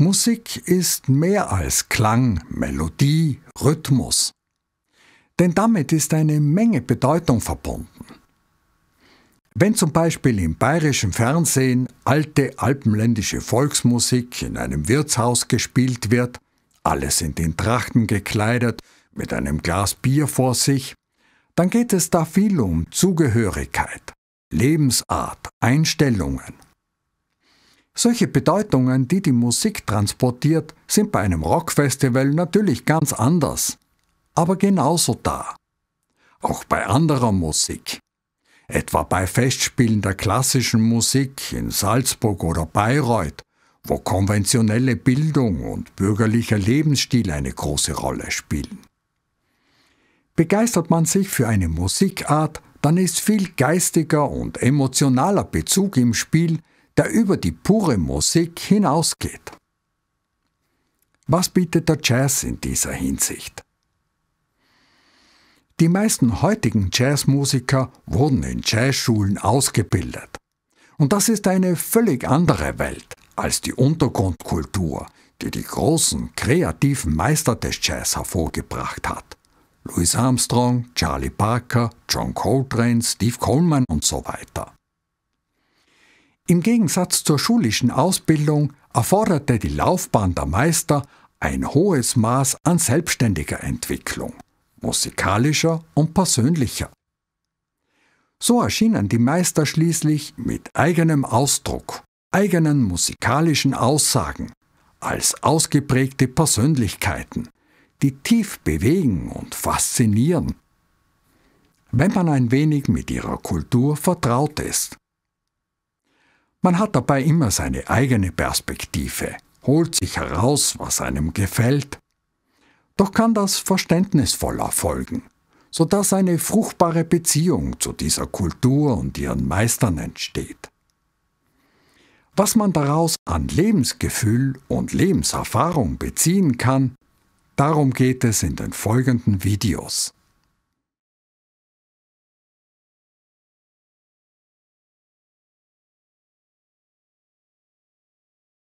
Musik ist mehr als Klang, Melodie, Rhythmus. Denn damit ist eine Menge Bedeutung verbunden. Wenn zum Beispiel im bayerischen Fernsehen alte alpenländische Volksmusik in einem Wirtshaus gespielt wird, alle sind in Trachten gekleidet, mit einem Glas Bier vor sich, dann geht es da viel um Zugehörigkeit, Lebensart, Einstellungen, solche Bedeutungen, die die Musik transportiert, sind bei einem Rockfestival natürlich ganz anders, aber genauso da. Auch bei anderer Musik. Etwa bei Festspielen der klassischen Musik in Salzburg oder Bayreuth, wo konventionelle Bildung und bürgerlicher Lebensstil eine große Rolle spielen. Begeistert man sich für eine Musikart, dann ist viel geistiger und emotionaler Bezug im Spiel, der über die pure Musik hinausgeht. Was bietet der Jazz in dieser Hinsicht? Die meisten heutigen Jazzmusiker wurden in Jazzschulen ausgebildet. Und das ist eine völlig andere Welt als die Untergrundkultur, die die großen kreativen Meister des Jazz hervorgebracht hat. Louis Armstrong, Charlie Parker, John Coltrane, Steve Coleman und so weiter. Im Gegensatz zur schulischen Ausbildung erforderte die Laufbahn der Meister ein hohes Maß an selbstständiger Entwicklung, musikalischer und persönlicher. So erschienen die Meister schließlich mit eigenem Ausdruck, eigenen musikalischen Aussagen, als ausgeprägte Persönlichkeiten, die tief bewegen und faszinieren. Wenn man ein wenig mit ihrer Kultur vertraut ist, man hat dabei immer seine eigene Perspektive, holt sich heraus, was einem gefällt. Doch kann das verständnisvoller folgen, sodass eine fruchtbare Beziehung zu dieser Kultur und ihren Meistern entsteht. Was man daraus an Lebensgefühl und Lebenserfahrung beziehen kann, darum geht es in den folgenden Videos.